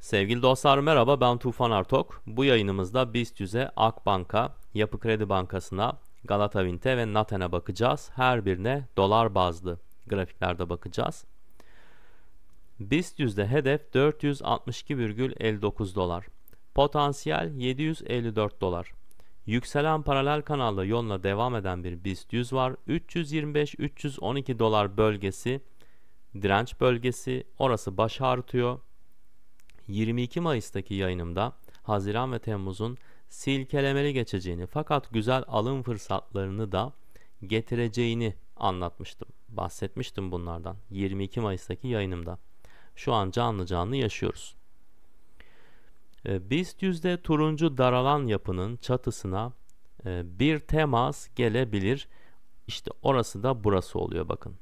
Sevgili dostlar merhaba ben Tufan Artok. Bu yayınımızda BIST 100'e, Akbank'a, Yapı Kredi Bankası'na, Galata Vinte ve Naten'e bakacağız. Her birine dolar bazlı grafiklerde bakacağız. BIST 100'de hedef 462,59 dolar. Potansiyel 754 dolar. Yükselen paralel kanallı yoluna devam eden bir BIST 100 var. 325-312 dolar bölgesi direnç bölgesi orası baş ağrıtıyor. 22 Mayıs'taki yayınımda Haziran ve Temmuz'un silkelemeli geçeceğini fakat güzel alım fırsatlarını da getireceğini anlatmıştım. Bahsetmiştim bunlardan 22 Mayıs'taki yayınımda. Şu an canlı canlı yaşıyoruz. E, BIST yüzde turuncu daralan yapının çatısına e, bir temas gelebilir. İşte orası da burası oluyor bakın.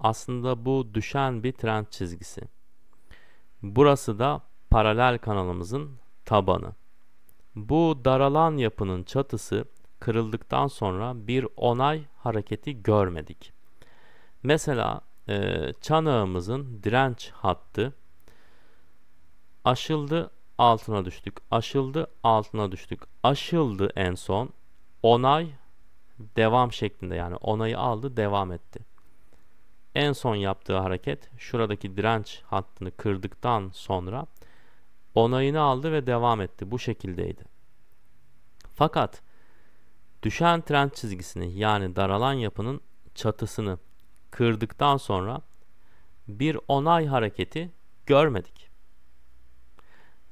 Aslında bu düşen bir trend çizgisi. Burası da paralel kanalımızın tabanı. Bu daralan yapının çatısı kırıldıktan sonra bir onay hareketi görmedik. Mesela e, çanağımızın direnç hattı aşıldı altına düştük aşıldı altına düştük aşıldı en son onay devam şeklinde yani onayı aldı devam etti. En son yaptığı hareket şuradaki direnç hattını kırdıktan sonra onayını aldı ve devam etti. Bu şekildeydi. Fakat düşen trend çizgisini yani daralan yapının çatısını kırdıktan sonra bir onay hareketi görmedik.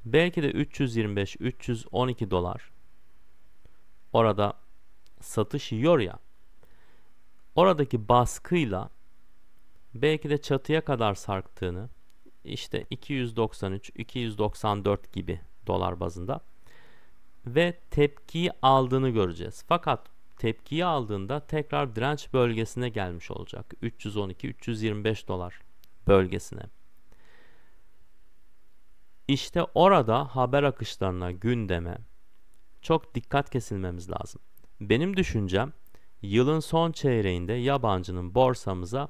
Belki de 325-312 dolar orada satış yiyor ya oradaki baskıyla belki de çatıya kadar sarktığını işte 293, 294 gibi dolar bazında ve tepkiyi aldığını göreceğiz. Fakat tepkiyi aldığında tekrar direnç bölgesine gelmiş olacak. 312-325 dolar bölgesine. İşte orada haber akışlarına, gündeme çok dikkat kesilmemiz lazım. Benim düşüncem yılın son çeyreğinde yabancının borsamıza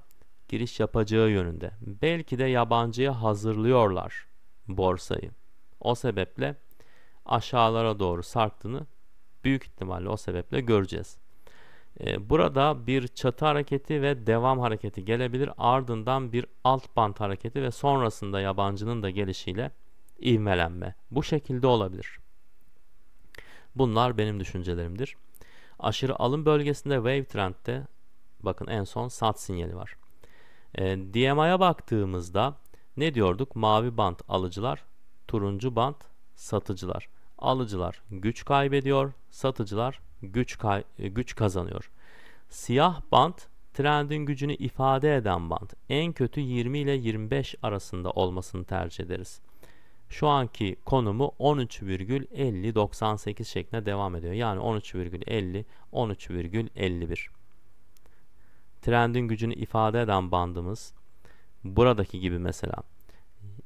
giriş yapacağı yönünde. Belki de yabancıya hazırlıyorlar borsayı. O sebeple aşağılara doğru sarktığını büyük ihtimalle o sebeple göreceğiz. Ee, burada bir çatı hareketi ve devam hareketi gelebilir. Ardından bir alt bant hareketi ve sonrasında yabancının da gelişiyle ivmelenme. Bu şekilde olabilir. Bunlar benim düşüncelerimdir. Aşırı alım bölgesinde wave trendte bakın en son sat sinyali var. E, ee, DMI'ya baktığımızda ne diyorduk? Mavi bant alıcılar, turuncu bant satıcılar. Alıcılar güç kaybediyor, satıcılar güç kay e, güç kazanıyor. Siyah bant trendin gücünü ifade eden bant. En kötü 20 ile 25 arasında olmasını tercih ederiz. Şu anki konumu 13,5098 şeklinde devam ediyor. Yani 13,50 13,51 trendin gücünü ifade eden bandımız buradaki gibi mesela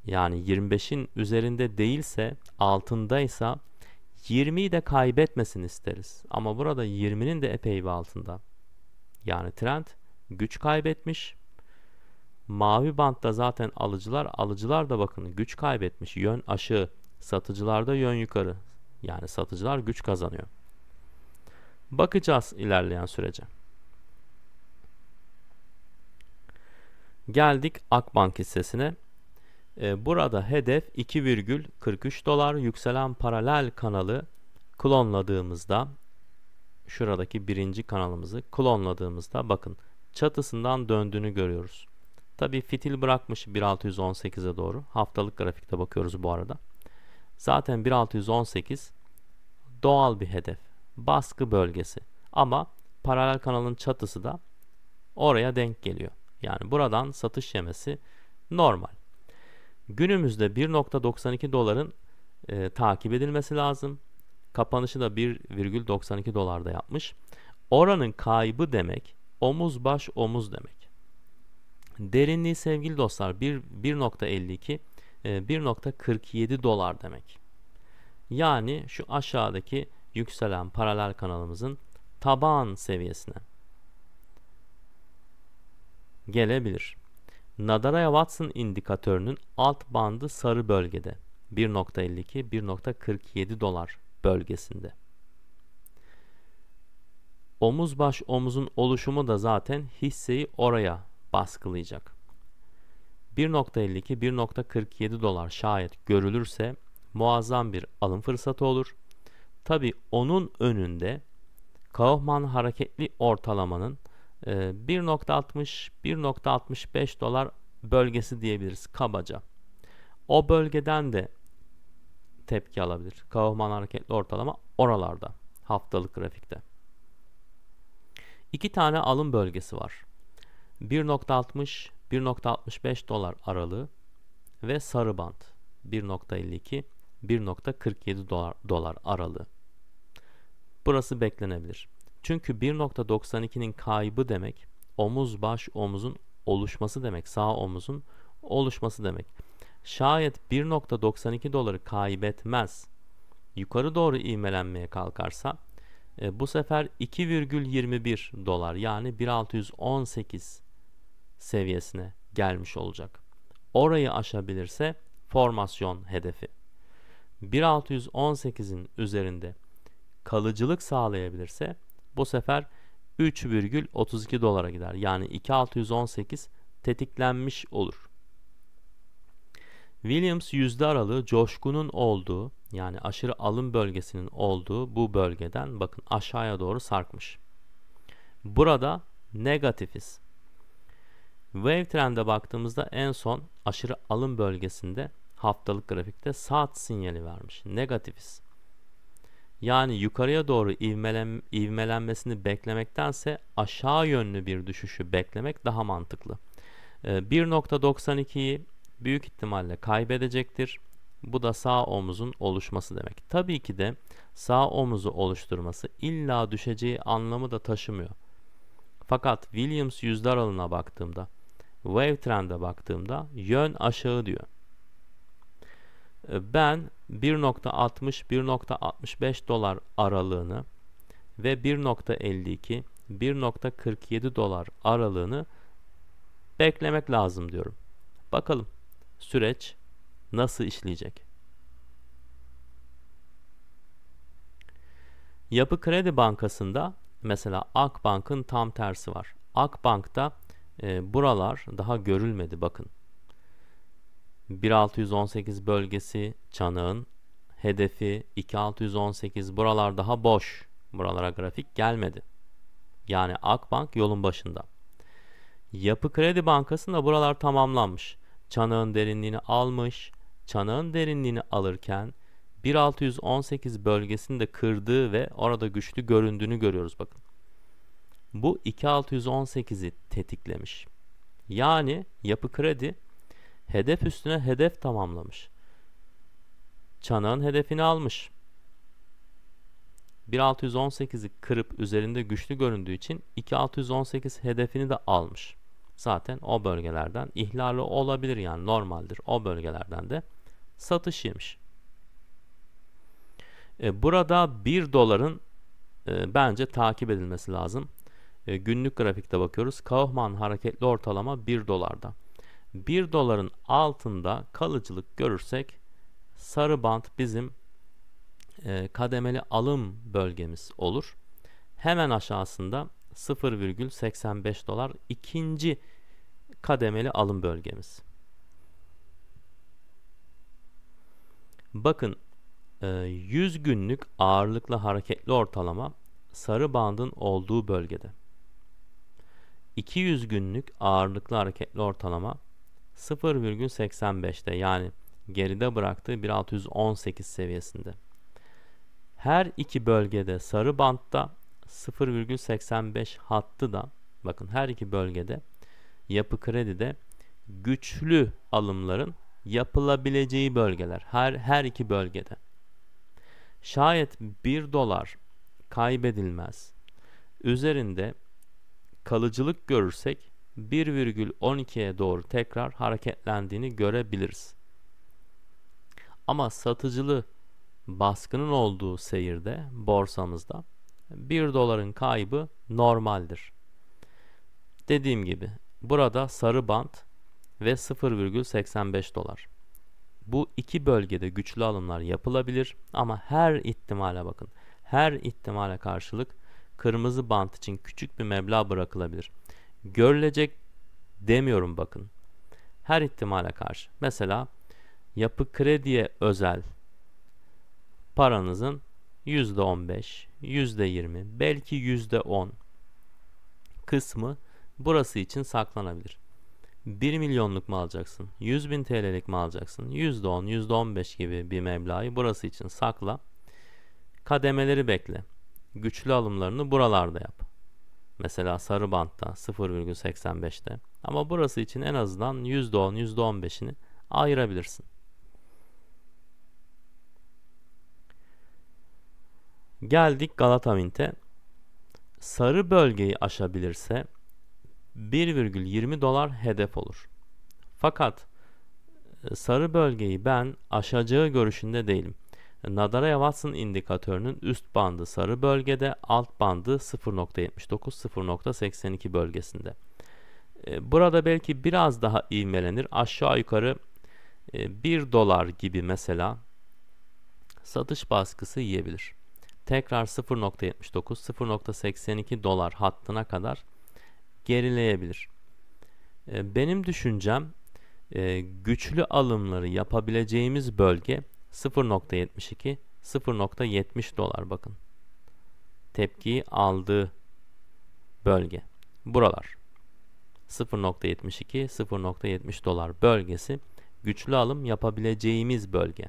yani 25'in üzerinde değilse altındaysa 20'yi de kaybetmesin isteriz. Ama burada 20'nin de epey bir altında. Yani trend güç kaybetmiş. Mavi bantta zaten alıcılar, alıcılar da bakın güç kaybetmiş. Yön aşağı, satıcılarda yön yukarı. Yani satıcılar güç kazanıyor. Bakacağız ilerleyen sürece. Geldik Akbank hissesine. Ee, burada hedef 2,43 dolar yükselen paralel kanalı klonladığımızda şuradaki birinci kanalımızı klonladığımızda bakın çatısından döndüğünü görüyoruz. Tabi fitil bırakmış 1618'e doğru. Haftalık grafikte bakıyoruz bu arada. Zaten 1618 doğal bir hedef. Baskı bölgesi. Ama paralel kanalın çatısı da oraya denk geliyor. Yani buradan satış yemesi normal. Günümüzde 1.92 doların e, takip edilmesi lazım. Kapanışı da 1,92 dolarda yapmış. Oranın kaybı demek omuz baş omuz demek. Derinliği sevgili dostlar 1.52 1.47 e, dolar demek. Yani şu aşağıdaki yükselen paralel kanalımızın taban seviyesine gelebilir. Nadaraya Watson indikatörünün alt bandı sarı bölgede 1.52-1.47 dolar bölgesinde. Omuz baş omuzun oluşumu da zaten hisseyi oraya baskılayacak. 1.52-1.47 dolar şayet görülürse muazzam bir alım fırsatı olur. Tabi onun önünde Kaufman hareketli ortalamanın 1.60 ee, 1.65 dolar bölgesi diyebiliriz kabaca. O bölgeden de tepki alabilir. Kaufman hareketli ortalama oralarda haftalık grafikte. İki tane alım bölgesi var. 1.60 1.65 dolar aralığı ve sarı band 1.52 1.47 dolar, dolar aralığı. Burası beklenebilir. Çünkü 1.92'nin kaybı demek omuz baş omuzun oluşması demek. Sağ omuzun oluşması demek. Şayet 1.92 doları kaybetmez yukarı doğru ivmelenmeye kalkarsa e, bu sefer 2,21 dolar yani 1618 seviyesine gelmiş olacak. Orayı aşabilirse formasyon hedefi. 1618'in üzerinde kalıcılık sağlayabilirse bu sefer 3,32 dolara gider. Yani 2,618 tetiklenmiş olur. Williams yüzde aralığı coşkunun olduğu yani aşırı alım bölgesinin olduğu bu bölgeden bakın aşağıya doğru sarkmış. Burada negatifiz. Wave trend'e baktığımızda en son aşırı alım bölgesinde haftalık grafikte saat sinyali vermiş. Negatifiz. Yani yukarıya doğru ivmelen, ivmelenmesini beklemektense aşağı yönlü bir düşüşü beklemek daha mantıklı. 1.92'yi ee, büyük ihtimalle kaybedecektir. Bu da sağ omuzun oluşması demek. Tabii ki de sağ omuzu oluşturması illa düşeceği anlamı da taşımıyor. Fakat Williams yüzde aralığına baktığımda, wave trend'e baktığımda yön aşağı diyor. Ee, ben 1.60-1.65 dolar aralığını ve 1.52-1.47 dolar aralığını beklemek lazım diyorum. Bakalım süreç nasıl işleyecek? Yapı Kredi Bankası'nda mesela Akbank'ın tam tersi var. Akbank'ta e, buralar daha görülmedi bakın. 1618 bölgesi çanağın hedefi 2618 buralar daha boş. Buralara grafik gelmedi. Yani Akbank yolun başında. Yapı Kredi Bankası'nda buralar tamamlanmış. Çanağın derinliğini almış. Çanağın derinliğini alırken 1618 bölgesinde kırdığı ve orada güçlü göründüğünü görüyoruz bakın. Bu 2618'i tetiklemiş. Yani yapı kredi hedef üstüne hedef tamamlamış. Çanağın hedefini almış. 1618'i kırıp üzerinde güçlü göründüğü için 2618 hedefini de almış. Zaten o bölgelerden ihlali olabilir yani normaldir. O bölgelerden de satış yemiş. E, burada 1 doların e, bence takip edilmesi lazım. E, günlük grafikte bakıyoruz. Kaufman hareketli ortalama 1 dolarda. 1 doların altında kalıcılık görürsek sarı bant bizim e, kademeli alım bölgemiz olur. Hemen aşağısında 0,85 dolar ikinci kademeli alım bölgemiz. Bakın 100 e, günlük ağırlıklı hareketli ortalama sarı bandın olduğu bölgede. 200 günlük ağırlıklı hareketli ortalama 0,85'te yani geride bıraktığı 1618 seviyesinde. Her iki bölgede sarı bantta 0,85 hattı da bakın her iki bölgede yapı kredide güçlü alımların yapılabileceği bölgeler her her iki bölgede. Şayet 1 dolar kaybedilmez. Üzerinde kalıcılık görürsek 1,12'ye doğru tekrar hareketlendiğini görebiliriz. Ama satıcılı baskının olduğu seyirde borsamızda 1 doların kaybı normaldir. Dediğim gibi burada sarı bant ve 0,85 dolar. Bu iki bölgede güçlü alımlar yapılabilir ama her ihtimale bakın. Her ihtimale karşılık kırmızı bant için küçük bir meblağ bırakılabilir görülecek demiyorum bakın. Her ihtimale karşı. Mesela yapı krediye özel paranızın %15, %20, belki %10 kısmı burası için saklanabilir. 1 milyonluk mu alacaksın? 100 bin TL'lik mi alacaksın? %10, %15 gibi bir meblağı burası için sakla. Kademeleri bekle. Güçlü alımlarını buralarda yap. Mesela sarı bantta 0,85'te. Ama burası için en azından %10, %15'ini ayırabilirsin. Geldik Galata Minte. Sarı bölgeyi aşabilirse 1,20 dolar hedef olur. Fakat e, sarı bölgeyi ben aşacağı görüşünde değilim. Nadara Watson indikatörünün üst bandı sarı bölgede, alt bandı 0.79-0.82 bölgesinde. E, burada belki biraz daha ivmelenir. Aşağı yukarı 1 e, dolar gibi mesela satış baskısı yiyebilir. Tekrar 0.79-0.82 dolar hattına kadar gerileyebilir. E, benim düşüncem güçlü alımları yapabileceğimiz bölge 0.72 0.70 dolar bakın. Tepkiyi aldığı bölge. Buralar. 0.72 0.70 dolar bölgesi güçlü alım yapabileceğimiz bölge.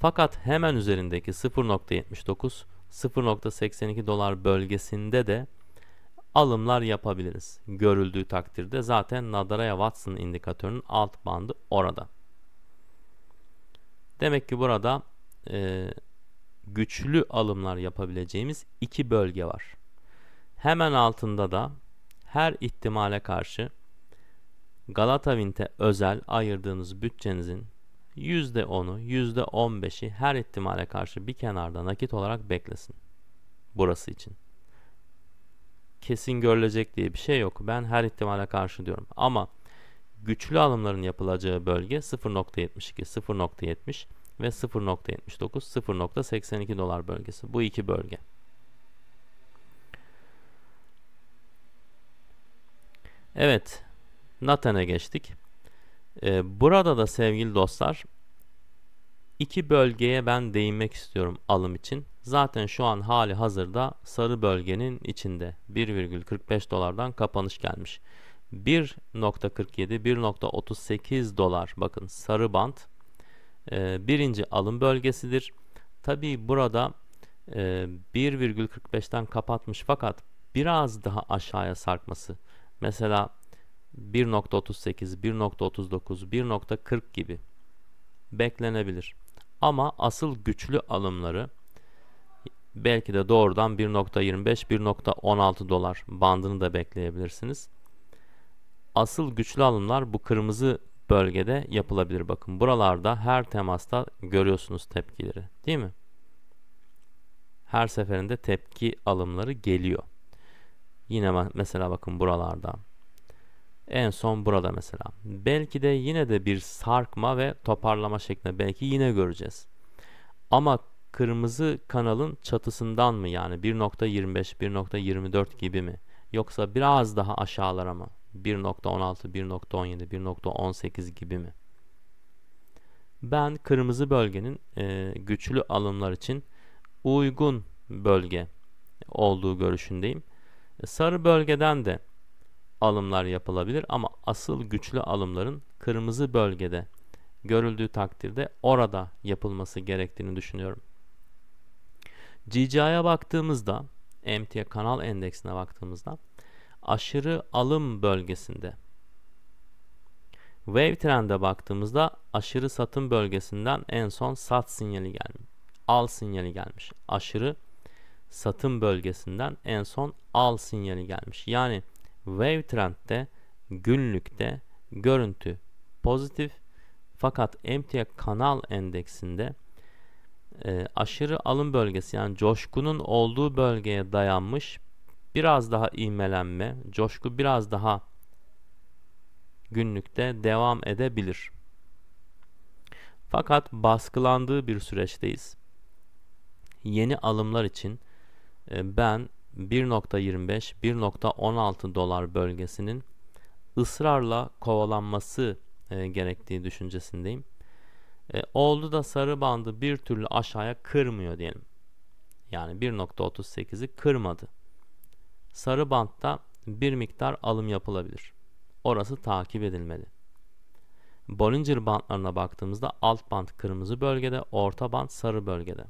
Fakat hemen üzerindeki 0.79 0.82 dolar bölgesinde de alımlar yapabiliriz. Görüldüğü takdirde zaten Nadaraya Watson indikatörünün alt bandı orada. Demek ki burada e, güçlü alımlar yapabileceğimiz iki bölge var. Hemen altında da her ihtimale karşı Galata Vint'e özel ayırdığınız bütçenizin %10'u, %15'i her ihtimale karşı bir kenarda nakit olarak beklesin. Burası için. Kesin görülecek diye bir şey yok. Ben her ihtimale karşı diyorum. Ama güçlü alımların yapılacağı bölge 0.72, 0.70 ve 0.79, 0.82 dolar bölgesi. Bu iki bölge. Evet, Nathan'e geçtik. Ee, burada da sevgili dostlar iki bölgeye ben değinmek istiyorum alım için. Zaten şu an hali hazırda sarı bölgenin içinde 1,45 dolardan kapanış gelmiş. 1.47 1.38 dolar bakın sarı bant e, birinci alım bölgesidir. Tabi burada e, 1.45'ten kapatmış fakat biraz daha aşağıya sarkması mesela 1.38 1.39 1.40 gibi beklenebilir. Ama asıl güçlü alımları belki de doğrudan 1.25 1.16 dolar bandını da bekleyebilirsiniz. Asıl güçlü alımlar bu kırmızı bölgede yapılabilir. Bakın buralarda her temasta görüyorsunuz tepkileri değil mi? Her seferinde tepki alımları geliyor. Yine mesela bakın buralarda. En son burada mesela. Belki de yine de bir sarkma ve toparlama şeklinde belki yine göreceğiz. Ama kırmızı kanalın çatısından mı yani 1.25 1.24 gibi mi? Yoksa biraz daha aşağılara mı? 1.16, 1.17, 1.18 gibi mi? Ben kırmızı bölgenin e, güçlü alımlar için uygun bölge olduğu görüşündeyim. E, sarı bölgeden de alımlar yapılabilir ama asıl güçlü alımların kırmızı bölgede görüldüğü takdirde orada yapılması gerektiğini düşünüyorum. GCI'ye baktığımızda, MTA kanal endeksine baktığımızda aşırı alım bölgesinde. Wave trend'e baktığımızda aşırı satım bölgesinden en son sat sinyali gelmiş. Al sinyali gelmiş. Aşırı satım bölgesinden en son al sinyali gelmiş. Yani wave trend'de günlükte görüntü pozitif fakat emtia kanal endeksinde e, aşırı alım bölgesi yani coşkunun olduğu bölgeye dayanmış biraz daha imelenme, coşku biraz daha günlükte devam edebilir. Fakat baskılandığı bir süreçteyiz. Yeni alımlar için e, ben 1.25 1.16 dolar bölgesinin ısrarla kovalanması e, gerektiği düşüncesindeyim. E, oldu da sarı bandı bir türlü aşağıya kırmıyor diyelim. Yani 1.38'i kırmadı sarı bantta bir miktar alım yapılabilir. Orası takip edilmeli. Bollinger bantlarına baktığımızda alt bant kırmızı bölgede, orta bant sarı bölgede.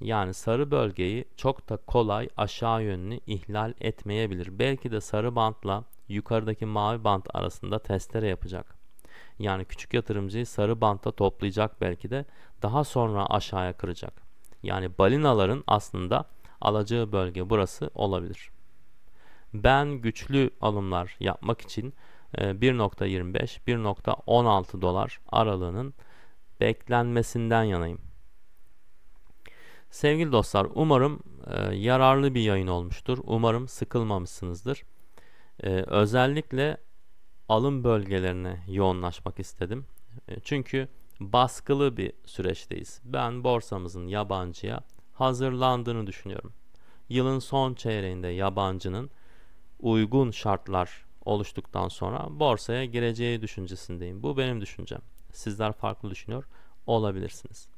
Yani sarı bölgeyi çok da kolay aşağı yönünü ihlal etmeyebilir. Belki de sarı bantla yukarıdaki mavi bant arasında testere yapacak. Yani küçük yatırımcıyı sarı bantta toplayacak belki de daha sonra aşağıya kıracak. Yani balinaların aslında alacağı bölge burası olabilir. Ben güçlü alımlar yapmak için 1.25 e, 1.16 dolar aralığının beklenmesinden yanayım. Sevgili dostlar umarım e, yararlı bir yayın olmuştur. Umarım sıkılmamışsınızdır. E, özellikle alım bölgelerine yoğunlaşmak istedim. E, çünkü baskılı bir süreçteyiz. Ben borsamızın yabancıya hazırlandığını düşünüyorum. Yılın son çeyreğinde yabancının uygun şartlar oluştuktan sonra borsaya gireceği düşüncesindeyim. Bu benim düşüncem. Sizler farklı düşünüyor olabilirsiniz.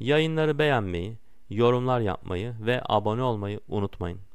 Yayınları beğenmeyi, yorumlar yapmayı ve abone olmayı unutmayın.